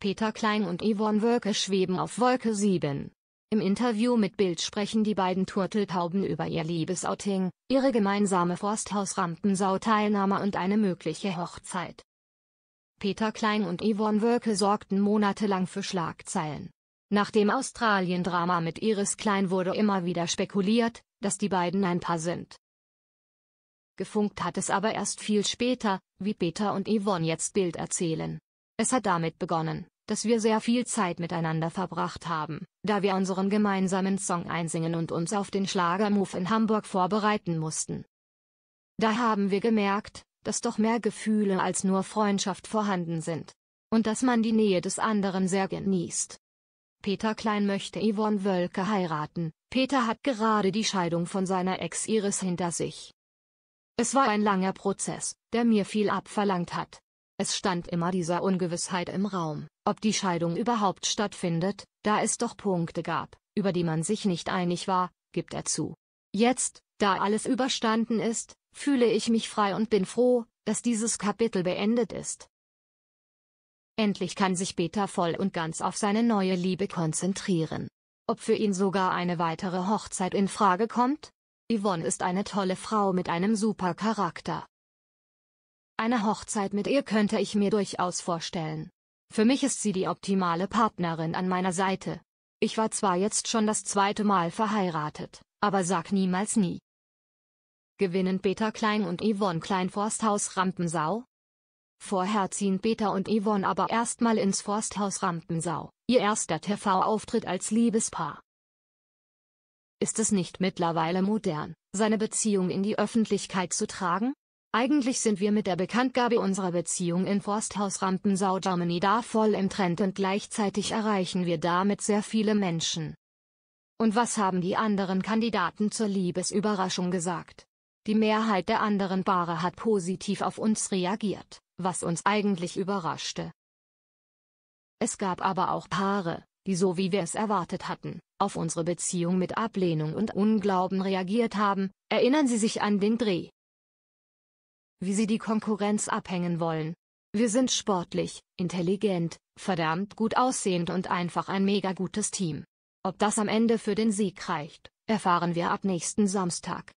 Peter Klein und Yvonne Wölke schweben auf Wolke 7. Im Interview mit Bild sprechen die beiden Turteltauben über ihr Liebesouting, ihre gemeinsame Forsthaus-Rampensau-Teilnahme und eine mögliche Hochzeit. Peter Klein und Yvonne Wölke sorgten monatelang für Schlagzeilen. Nach dem Australien-Drama mit Iris Klein wurde immer wieder spekuliert, dass die beiden ein Paar sind. Gefunkt hat es aber erst viel später, wie Peter und Yvonne jetzt Bild erzählen. Es hat damit begonnen, dass wir sehr viel Zeit miteinander verbracht haben, da wir unseren gemeinsamen Song einsingen und uns auf den Schlagermove in Hamburg vorbereiten mussten. Da haben wir gemerkt, dass doch mehr Gefühle als nur Freundschaft vorhanden sind. Und dass man die Nähe des anderen sehr genießt. Peter Klein möchte Yvonne Wölke heiraten, Peter hat gerade die Scheidung von seiner Ex Iris hinter sich. Es war ein langer Prozess, der mir viel abverlangt hat, es stand immer dieser Ungewissheit im Raum, ob die Scheidung überhaupt stattfindet, da es doch Punkte gab, über die man sich nicht einig war, gibt er zu. Jetzt, da alles überstanden ist, fühle ich mich frei und bin froh, dass dieses Kapitel beendet ist. Endlich kann sich Peter voll und ganz auf seine neue Liebe konzentrieren. Ob für ihn sogar eine weitere Hochzeit in Frage kommt? Yvonne ist eine tolle Frau mit einem super Charakter, eine Hochzeit mit ihr könnte ich mir durchaus vorstellen. Für mich ist sie die optimale Partnerin an meiner Seite. Ich war zwar jetzt schon das zweite Mal verheiratet, aber sag niemals nie. Gewinnen Peter Klein und Yvonne Klein Forsthaus Rampensau? Vorher ziehen Peter und Yvonne aber erstmal ins Forsthaus Rampensau, ihr erster TV-Auftritt als Liebespaar. Ist es nicht mittlerweile modern, seine Beziehung in die Öffentlichkeit zu tragen? Eigentlich sind wir mit der Bekanntgabe unserer Beziehung in Forsthaus Rampensau Germany da voll im Trend und gleichzeitig erreichen wir damit sehr viele Menschen. Und was haben die anderen Kandidaten zur Liebesüberraschung gesagt? Die Mehrheit der anderen Paare hat positiv auf uns reagiert, was uns eigentlich überraschte. Es gab aber auch Paare, die so wie wir es erwartet hatten, auf unsere Beziehung mit Ablehnung und Unglauben reagiert haben, erinnern Sie sich an den Dreh wie sie die Konkurrenz abhängen wollen. Wir sind sportlich, intelligent, verdammt gut aussehend und einfach ein mega gutes Team. Ob das am Ende für den Sieg reicht, erfahren wir ab nächsten Samstag.